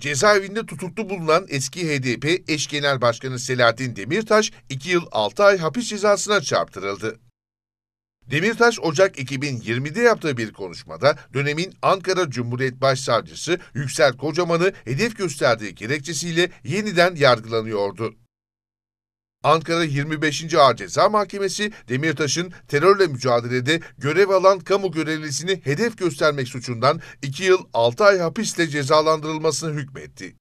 Cezaevinde tutuklu bulunan eski HDP eş genel başkanı Selahattin Demirtaş 2 yıl 6 ay hapis cezasına çarptırıldı. Demirtaş Ocak 2020'de yaptığı bir konuşmada dönemin Ankara Cumhuriyet Başsavcısı Yüksel Kocaman'ı hedef gösterdiği gerekçesiyle yeniden yargılanıyordu. Ankara 25. Ağır Ceza Mahkemesi Demirtaş'ın terörle mücadelede görev alan kamu görevlisini hedef göstermek suçundan 2 yıl 6 ay hapisle cezalandırılmasını hükmetti.